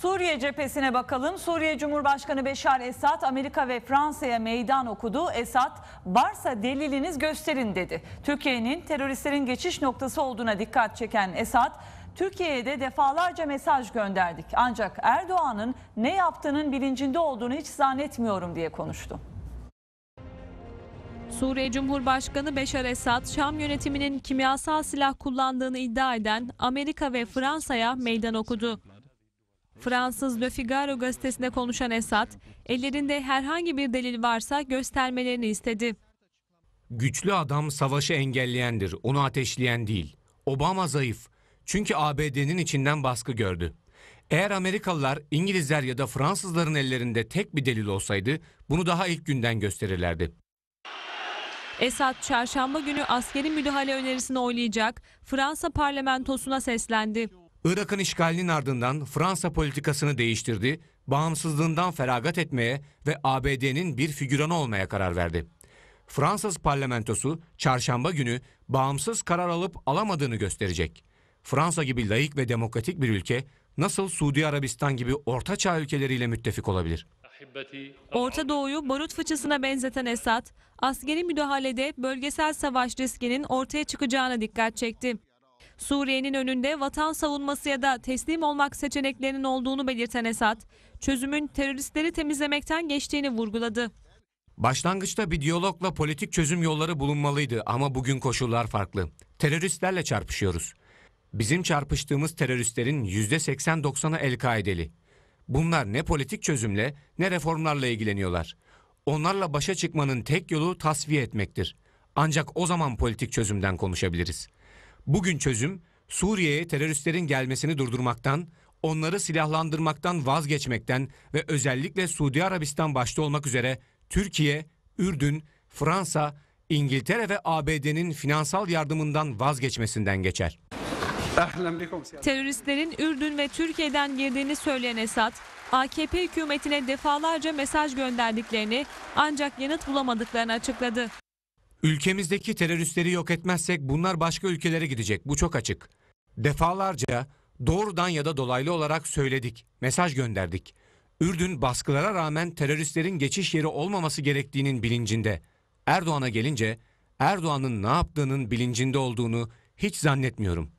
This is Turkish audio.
Suriye cephesine bakalım. Suriye Cumhurbaşkanı Beşar Esad Amerika ve Fransa'ya meydan okudu. Esad varsa deliliniz gösterin dedi. Türkiye'nin teröristlerin geçiş noktası olduğuna dikkat çeken Esad Türkiye'ye de defalarca mesaj gönderdik. Ancak Erdoğan'ın ne yaptığının bilincinde olduğunu hiç zannetmiyorum diye konuştu. Suriye Cumhurbaşkanı Beşar Esad, Şam yönetiminin kimyasal silah kullandığını iddia eden Amerika ve Fransa'ya meydan okudu. Fransız Le Figaro gazetesine konuşan Esad, ellerinde herhangi bir delil varsa göstermelerini istedi. Güçlü adam savaşı engelleyendir, onu ateşleyen değil. Obama zayıf. Çünkü ABD'nin içinden baskı gördü. Eğer Amerikalılar, İngilizler ya da Fransızların ellerinde tek bir delil olsaydı bunu daha ilk günden gösterirlerdi. Esad çarşamba günü askeri müdahale önerisini oylayacak Fransa parlamentosuna seslendi. Irak'ın işgalinin ardından Fransa politikasını değiştirdi, bağımsızlığından feragat etmeye ve ABD'nin bir figüranı olmaya karar verdi. Fransız parlamentosu çarşamba günü bağımsız karar alıp alamadığını gösterecek. Fransa gibi layık ve demokratik bir ülke nasıl Suudi Arabistan gibi ortaçağ ülkeleriyle müttefik olabilir? Orta Doğu'yu barut fıçısına benzeten Esad, askeri müdahalede bölgesel savaş riskinin ortaya çıkacağına dikkat çekti. Suriye'nin önünde vatan savunması ya da teslim olmak seçeneklerinin olduğunu belirten Esad, çözümün teröristleri temizlemekten geçtiğini vurguladı. Başlangıçta bir diyalogla politik çözüm yolları bulunmalıydı ama bugün koşullar farklı. Teröristlerle çarpışıyoruz. Bizim çarpıştığımız teröristlerin %80-90'ı El-Kaideli. Bunlar ne politik çözümle ne reformlarla ilgileniyorlar. Onlarla başa çıkmanın tek yolu tasfiye etmektir. Ancak o zaman politik çözümden konuşabiliriz. Bugün çözüm Suriye'ye teröristlerin gelmesini durdurmaktan, onları silahlandırmaktan vazgeçmekten ve özellikle Suudi Arabistan başta olmak üzere Türkiye, Ürdün, Fransa, İngiltere ve ABD'nin finansal yardımından vazgeçmesinden geçer. Teröristlerin Ürdün ve Türkiye'den girdiğini söyleyen Esad, AKP hükümetine defalarca mesaj gönderdiklerini ancak yanıt bulamadıklarını açıkladı. Ülkemizdeki teröristleri yok etmezsek bunlar başka ülkelere gidecek. Bu çok açık. Defalarca doğrudan ya da dolaylı olarak söyledik, mesaj gönderdik. Ürdün baskılara rağmen teröristlerin geçiş yeri olmaması gerektiğinin bilincinde. Erdoğan'a gelince Erdoğan'ın ne yaptığının bilincinde olduğunu hiç zannetmiyorum.